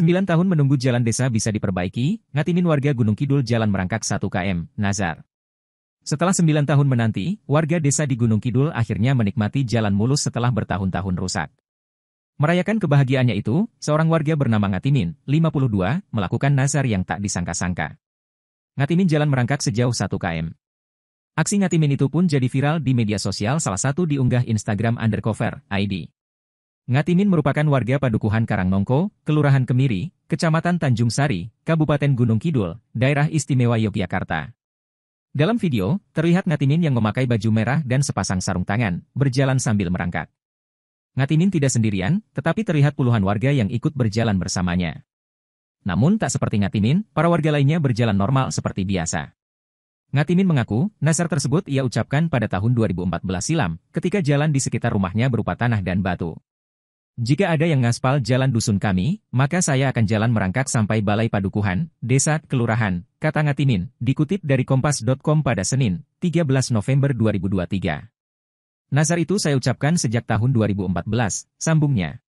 9 tahun menunggu jalan desa bisa diperbaiki, Ngatimin warga Gunung Kidul jalan merangkak 1 km, Nazar. Setelah 9 tahun menanti, warga desa di Gunung Kidul akhirnya menikmati jalan mulus setelah bertahun-tahun rusak. Merayakan kebahagiaannya itu, seorang warga bernama Ngatimin, 52, melakukan nazar yang tak disangka-sangka. Ngatimin jalan merangkak sejauh 1 km. Aksi Ngatimin itu pun jadi viral di media sosial salah satu diunggah Instagram undercover, ID. Ngatimin merupakan warga Padukuhan Karangnongko, Kelurahan Kemiri, Kecamatan Tanjung Sari, Kabupaten Gunung Kidul, Daerah Istimewa Yogyakarta. Dalam video, terlihat Ngatimin yang memakai baju merah dan sepasang sarung tangan, berjalan sambil merangkak. Ngatimin tidak sendirian, tetapi terlihat puluhan warga yang ikut berjalan bersamanya. Namun tak seperti Ngatimin, para warga lainnya berjalan normal seperti biasa. Ngatimin mengaku, nasar tersebut ia ucapkan pada tahun 2014 silam, ketika jalan di sekitar rumahnya berupa tanah dan batu. Jika ada yang ngaspal jalan dusun kami, maka saya akan jalan merangkak sampai Balai Padukuhan, Desa, Kelurahan, kata Katangatimin, dikutip dari Kompas.com pada Senin, 13 November 2023. Nazar itu saya ucapkan sejak tahun 2014, sambungnya.